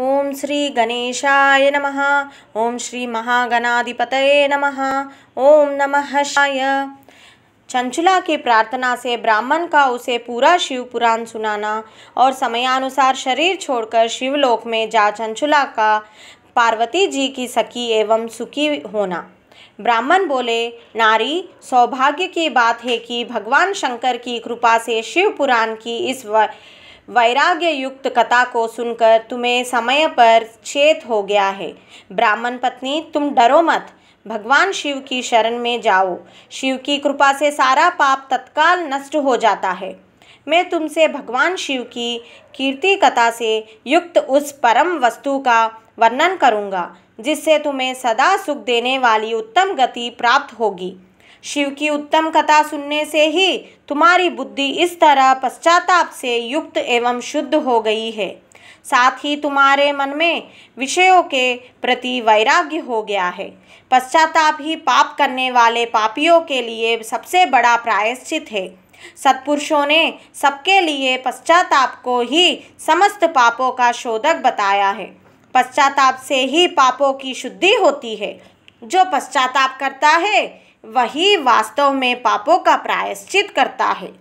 ओम श्री गणेशाय नमः ओम श्री महागणाधिपतये नमः ओम नमः शाय चंचुला की प्रार्थना से ब्राह्मण का उसे पूरा शिव पुराण सुनाना और समयानुसार शरीर छोड़कर शिवलोक में जा चंचुला का पार्वती जी की सखी एवं सुखी होना ब्राह्मण बोले नारी सौभाग्य की बात है कि भगवान शंकर की कृपा से शिव पुराण की इस व... वैराग्य युक्त कथा को सुनकर तुम्हें समय पर छेद हो गया है ब्राह्मण पत्नी तुम डरो मत भगवान शिव की शरण में जाओ शिव की कृपा से सारा पाप तत्काल नष्ट हो जाता है मैं तुमसे भगवान शिव की कीर्ति कथा से युक्त उस परम वस्तु का वर्णन करूँगा जिससे तुम्हें सदा सुख देने वाली उत्तम गति प्राप्त होगी शिव की उत्तम कथा सुनने से ही तुम्हारी बुद्धि इस तरह पश्चाताप से युक्त एवं शुद्ध हो गई है साथ ही तुम्हारे मन में विषयों के प्रति वैराग्य हो गया है पश्चाताप ही पाप करने वाले पापियों के लिए सबसे बड़ा प्रायश्चित है सत्पुरुषों ने सबके लिए पश्चाताप को ही समस्त पापों का शोधक बताया है पश्चाताप से ही पापों की शुद्धि होती है जो पश्चाताप करता है वही वास्तव में पापों का प्रायश्चित करता है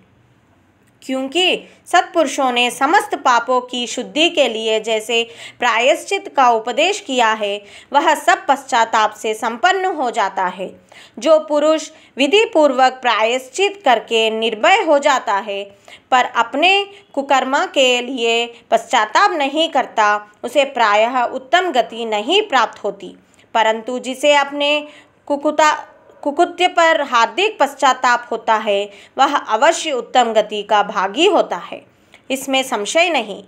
क्योंकि सत्पुरुषों ने समस्त पापों की शुद्धि के लिए जैसे प्रायश्चित का उपदेश किया है वह सब पश्चाताप से संपन्न हो जाता है जो पुरुष विधि पूर्वक प्रायश्चित करके निर्भय हो जाता है पर अपने कुकर्मा के लिए पश्चाताप नहीं करता उसे प्रायः उत्तम गति नहीं प्राप्त होती परंतु जिसे अपने कुकुता कुकृत्य पर हार्दिक पश्चाताप होता है वह अवश्य उत्तम गति का भागी होता है इसमें संशय नहीं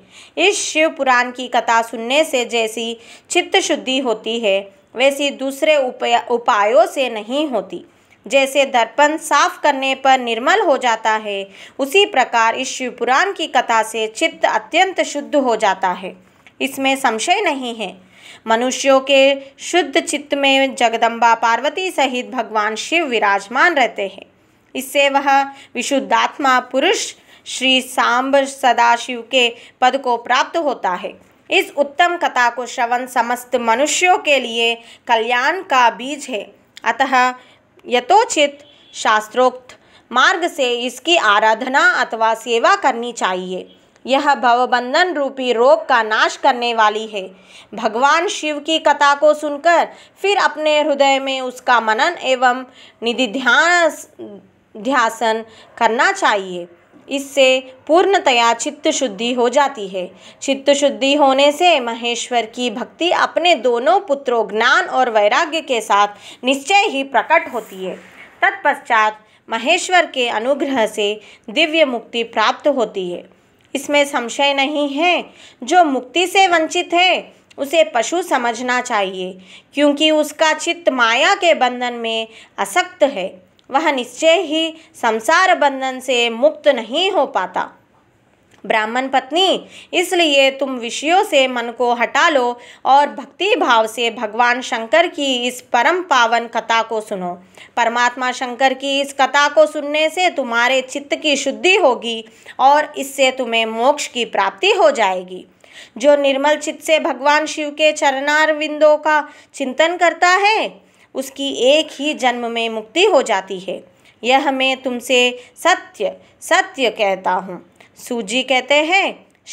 इस शिव पुराण की कथा सुनने से जैसी चित्त शुद्धि होती है वैसी दूसरे उपाय उपायों से नहीं होती जैसे दर्पण साफ करने पर निर्मल हो जाता है उसी प्रकार इस शिवपुराण की कथा से चित्त अत्यंत शुद्ध हो जाता है इसमें संशय नहीं है मनुष्यों के शुद्ध चित्त में जगदम्बा पार्वती सहित भगवान शिव विराजमान रहते हैं इससे वह विशुद्धात्मा पुरुष श्री सांब सदाशिव के पद को प्राप्त होता है इस उत्तम कथा को श्रवण समस्त मनुष्यों के लिए कल्याण का बीज है अतः यथोचित शास्त्रोक्त मार्ग से इसकी आराधना अथवा सेवा करनी चाहिए यह भवबंधन रूपी रोग का नाश करने वाली है भगवान शिव की कथा को सुनकर फिर अपने हृदय में उसका मनन एवं निधि ध्यान ध्यासन करना चाहिए इससे पूर्णतया चित्त शुद्धि हो जाती है चित्त शुद्धि होने से महेश्वर की भक्ति अपने दोनों पुत्रों ज्ञान और वैराग्य के साथ निश्चय ही प्रकट होती है तत्पश्चात महेश्वर के अनुग्रह से दिव्य मुक्ति प्राप्त होती है इसमें संशय नहीं है जो मुक्ति से वंचित है उसे पशु समझना चाहिए क्योंकि उसका चित्त माया के बंधन में असक्त है वह निश्चय ही संसार बंधन से मुक्त नहीं हो पाता ब्राह्मण पत्नी इसलिए तुम विषयों से मन को हटा लो और भक्ति भाव से भगवान शंकर की इस परम पावन कथा को सुनो परमात्मा शंकर की इस कथा को सुनने से तुम्हारे चित्त की शुद्धि होगी और इससे तुम्हें मोक्ष की प्राप्ति हो जाएगी जो निर्मल चित्त से भगवान शिव के चरणार का चिंतन करता है उसकी एक ही जन्म में मुक्ति हो जाती है यह मैं तुमसे सत्य सत्य कहता हूँ सूजी कहते हैं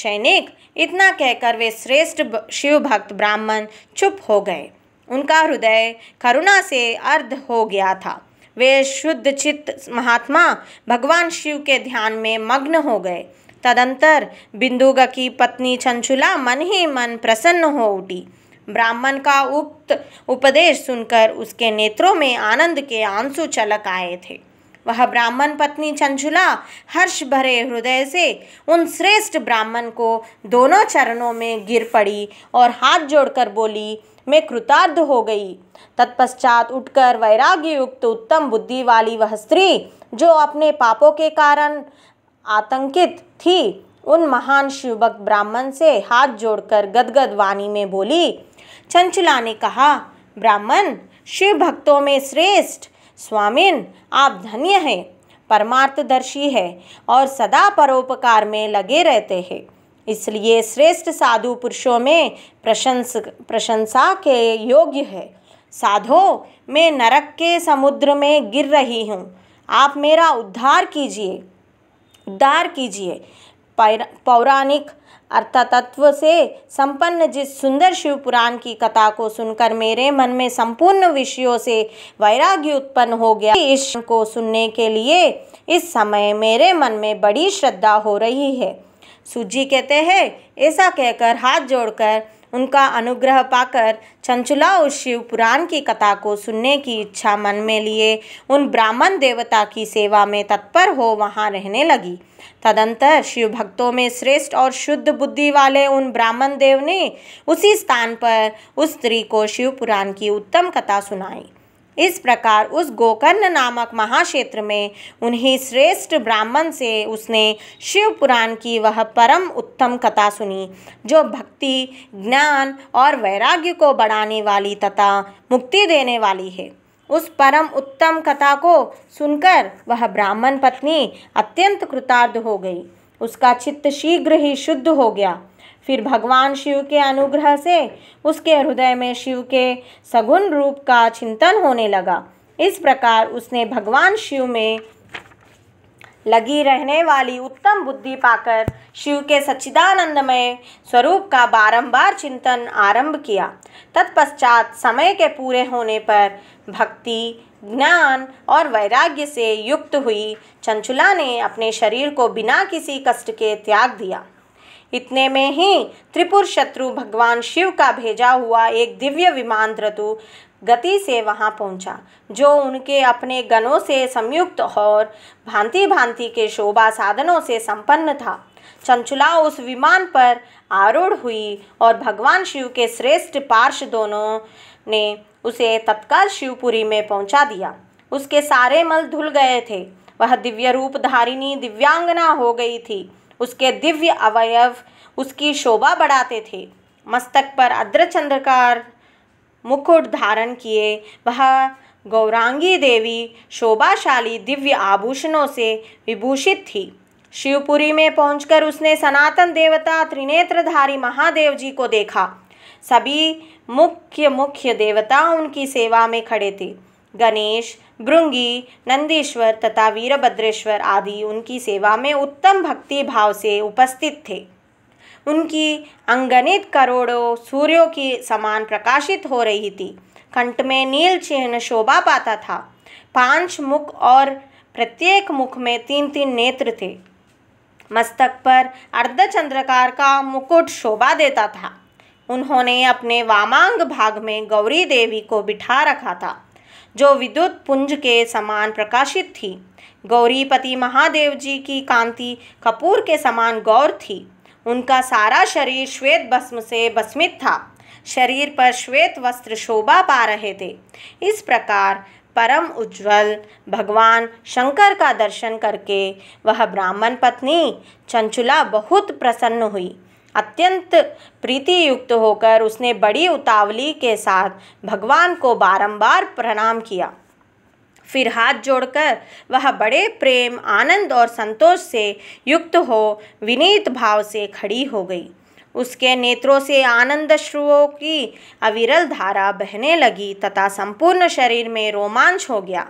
सैनिक इतना कहकर वे श्रेष्ठ शिव भक्त ब्राह्मण चुप हो गए उनका हृदय करुणा से अर्ध हो गया था वे शुद्ध चित्त महात्मा भगवान शिव के ध्यान में मग्न हो गए तदंतर बिंदुग की पत्नी चंचुला मन ही मन प्रसन्न हो उठी ब्राह्मण का उक्त उपदेश सुनकर उसके नेत्रों में आनंद के आंसू चलक आए थे वह ब्राह्मण पत्नी चंचुला हर्ष भरे हृदय से उन श्रेष्ठ ब्राह्मण को दोनों चरणों में गिर पड़ी और हाथ जोड़कर बोली मैं कृतार्ध हो गई तत्पश्चात उठकर वैराग्य युक्त उत्तम बुद्धि वाली वह स्त्री जो अपने पापों के कारण आतंकित थी उन महान शिवभक्त ब्राह्मण से हाथ जोड़कर गदगद वाणी में बोली चंचुला ने कहा ब्राह्मण शिव भक्तों में श्रेष्ठ स्वामिन आप धन्य हैं परमार्थदर्शी है और सदा परोपकार में लगे रहते हैं इसलिए श्रेष्ठ साधु पुरुषों में प्रशंस प्रशंसा के योग्य है साधो मैं नरक के समुद्र में गिर रही हूँ आप मेरा उद्धार कीजिए उद्धार कीजिए पौराणिक अर्थतत्व से संपन्न जिस सुंदर शिव पुराण की कथा को सुनकर मेरे मन में संपूर्ण विषयों से वैराग्य उत्पन्न हो गया इस को सुनने के लिए इस समय मेरे मन में बड़ी श्रद्धा हो रही है सूजी कहते हैं ऐसा कहकर हाथ जोड़कर उनका अनुग्रह पाकर चंचुला और शिव पुराण की कथा को सुनने की इच्छा मन में लिए उन ब्राह्मण देवता की सेवा में तत्पर हो वहाँ रहने लगी तदंतर शिव भक्तों में श्रेष्ठ और शुद्ध बुद्धि वाले उन ब्राह्मण देव ने उसी स्थान पर उस स्त्री को शिव पुराण की उत्तम कथा सुनाई इस प्रकार उस गोकर्ण नामक महाक्षेत्र में उन्हीं श्रेष्ठ ब्राह्मण से उसने शिव पुराण की वह परम उत्तम कथा सुनी जो भक्ति ज्ञान और वैराग्य को बढ़ाने वाली तथा मुक्ति देने वाली है उस परम उत्तम कथा को सुनकर वह ब्राह्मण पत्नी अत्यंत कृतार्थ हो गई उसका चित्त शीघ्र ही शुद्ध हो गया फिर भगवान शिव के अनुग्रह से उसके हृदय में शिव के सगुण रूप का चिंतन होने लगा इस प्रकार उसने भगवान शिव में लगी रहने वाली उत्तम बुद्धि पाकर शिव के सच्चिदानंदमय स्वरूप का बारंबार चिंतन आरंभ किया तत्पश्चात समय के पूरे होने पर भक्ति ज्ञान और वैराग्य से युक्त हुई चंचुला ने अपने शरीर को बिना किसी कष्ट के त्याग दिया इतने में ही त्रिपुर शत्रु भगवान शिव का भेजा हुआ एक दिव्य विमान ध्रतु गति से वहां पहुंचा जो उनके अपने गणों से संयुक्त और भांति भांति के शोभा साधनों से संपन्न था चंचुला उस विमान पर आरूढ़ हुई और भगवान शिव के श्रेष्ठ पार्श दोनों ने उसे तत्काल शिवपुरी में पहुंचा दिया उसके सारे मल धुल गए थे वह दिव्य रूप धारिणी दिव्यांगना हो गई थी उसके दिव्य अवयव उसकी शोभा बढ़ाते थे मस्तक पर अद्रचंद्रकार मुकुट धारण किए वह गौरांगी देवी शोभाशाली दिव्य आभूषणों से विभूषित थी शिवपुरी में पहुंचकर उसने सनातन देवता त्रिनेत्रधारी महादेव जी को देखा सभी मुख्य मुख्य देवता उनकी सेवा में खड़े थे गणेश भृंगी नंदीश्वर तथा वीरभद्रेश्वर आदि उनकी सेवा में उत्तम भक्ति भाव से उपस्थित थे उनकी अंगणित करोड़ों सूर्यों की समान प्रकाशित हो रही थी कंठ में नील चिन्ह शोभा पाता था पांच मुख और प्रत्येक मुख में तीन तीन नेत्र थे मस्तक पर अर्धचंद्रकार का मुकुट शोभा देता था उन्होंने अपने वामांग भाग में गौरी देवी को बिठा रखा था जो विद्युत पुंज के समान प्रकाशित थी गौरीपति महादेव जी की कांति कपूर के समान गौर थी उनका सारा शरीर श्वेत भस्म से भस्मित था शरीर पर श्वेत वस्त्र शोभा पा रहे थे इस प्रकार परम उज्ज्वल भगवान शंकर का दर्शन करके वह ब्राह्मण पत्नी चंचुला बहुत प्रसन्न हुई अत्यंत प्रीति युक्त होकर उसने बड़ी उतावली के साथ भगवान को बारंबार प्रणाम किया फिर हाथ जोड़कर वह बड़े प्रेम आनंद और संतोष से युक्त हो विनीत भाव से खड़ी हो गई उसके नेत्रों से आनंद श्रुओं की अविरल धारा बहने लगी तथा संपूर्ण शरीर में रोमांच हो गया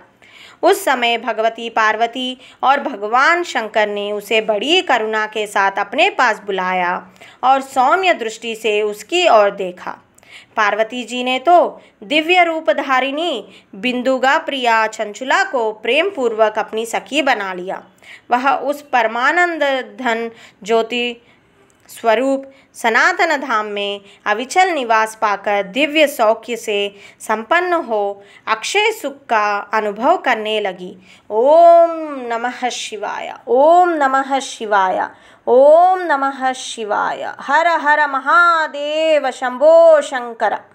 उस समय भगवती पार्वती और भगवान शंकर ने उसे बड़ी करुणा के साथ अपने पास बुलाया और सौम्य दृष्टि से उसकी ओर देखा पार्वती जी ने तो दिव्य रूपधारिणी बिंदुगा प्रिया चंचुला को प्रेम पूर्वक अपनी सखी बना लिया वह उस परमानंद धन ज्योति स्वरूप सनातन धाम में अविचल निवास पाकर दिव्य सौख्य से संपन्न हो अक्षय सुख का अनुभव करने लगी ओम नमः शिवाय ओम नमः शिवाय ओम नमः शिवाय हर हर महादेव शंभो शंकर